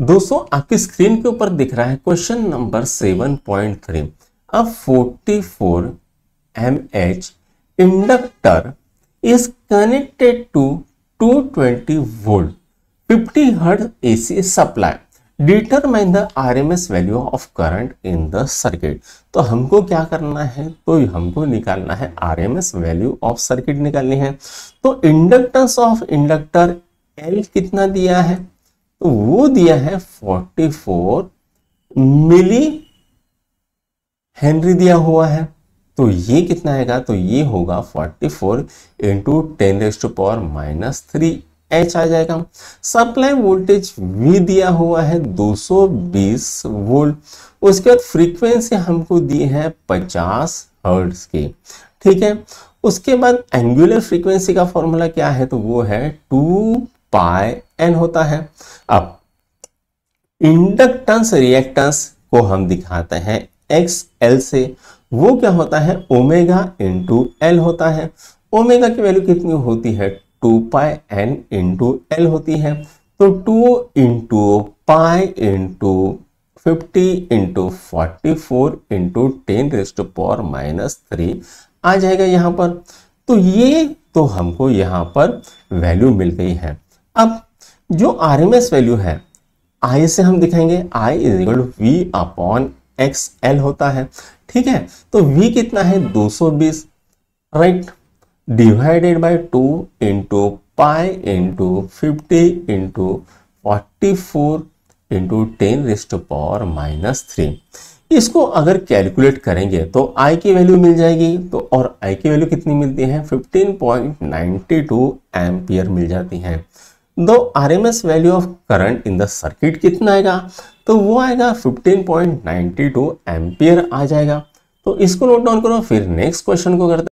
दोस्तों आपकी स्क्रीन के ऊपर दिख रहा है क्वेश्चन नंबर 7.3 अब 44 four M H inductor is connected to 220 volt 50 hertz AC supply determine the RMS value of current in the circuit तो हमको क्या करना है तो हमको निकालना है आरएमएस वैल्यू ऑफ सर्किट निकालनी है तो इंडक्टेंस ऑफ इंडक्टर एल कितना दिया है तो वो दिया है 44 मिली हेनरी दिया हुआ है तो ये कितना आएगा तो ये होगा 44 four into ten raise to power minus three H आ जाएगा सप्लाई वोल्टेज भी दिया हुआ है 220 वोल्ट उसके बाद फ्रीक्वेंसी हमको दी है 50 हर्ट्ज की ठीक है उसके बाद एंगुलर फ्रीक्वेंसी का फॉर्मूला क्या है तो वो है टू पाई एन होता है अब इंडक्टेंस रिएक्टेंस को हम दिखाते हैं एक्स एल से वो क्या होता है ओमेगा इंटू एल होता है ओमेगा की वैल्यू कितनी होती है two pi N into L होती है तो two into pi into fifty into forty four into ten raised power minus three आ जाएगा यहाँ पर तो ये तो हमको यहाँ पर वैल्यू मिल गई है अब जो आर एम एस वैल्यू है आई से हम दिखाएंगे I is equal to V upon X L होता है ठीक है तो वी कितना है 220 right divided by two into pi into fifty into forty four into ten raised power minus three इसको अगर कैलकुलेट करेंगे तो आई की वैल्यू मिल जाएगी तो और आई की वैल्यू कितनी मिलती है 15.92 एम्पियर मिल जाती है दो R M S value of current in the circuit कितना आएगा तो वो आएगा 15.92 पॉइंट आ जाएगा तो इसको नोट डाउन करो फिर नेक्स्ट क्वेश्चन को करते